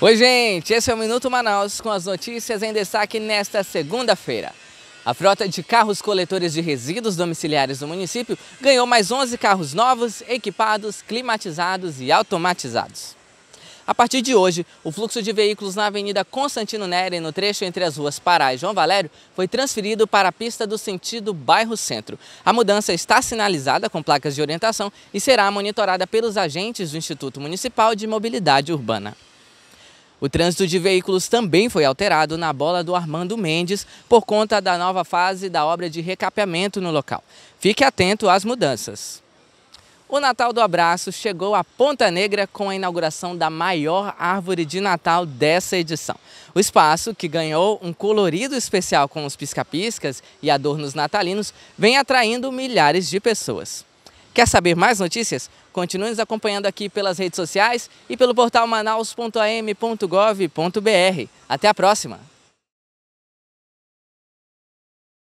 Oi, gente! Esse é o Minuto Manaus com as notícias em destaque nesta segunda-feira. A frota de carros coletores de resíduos domiciliares do município ganhou mais 11 carros novos, equipados, climatizados e automatizados. A partir de hoje, o fluxo de veículos na Avenida Constantino Nery, no trecho entre as ruas Pará e João Valério, foi transferido para a pista do sentido bairro centro. A mudança está sinalizada com placas de orientação e será monitorada pelos agentes do Instituto Municipal de Mobilidade Urbana. O trânsito de veículos também foi alterado na bola do Armando Mendes por conta da nova fase da obra de recapeamento no local. Fique atento às mudanças. O Natal do Abraço chegou à Ponta Negra com a inauguração da maior árvore de Natal dessa edição. O espaço, que ganhou um colorido especial com os pisca-piscas e adornos natalinos, vem atraindo milhares de pessoas. Quer saber mais notícias? Continue nos acompanhando aqui pelas redes sociais e pelo portal manaus.am.gov.br. Até a próxima!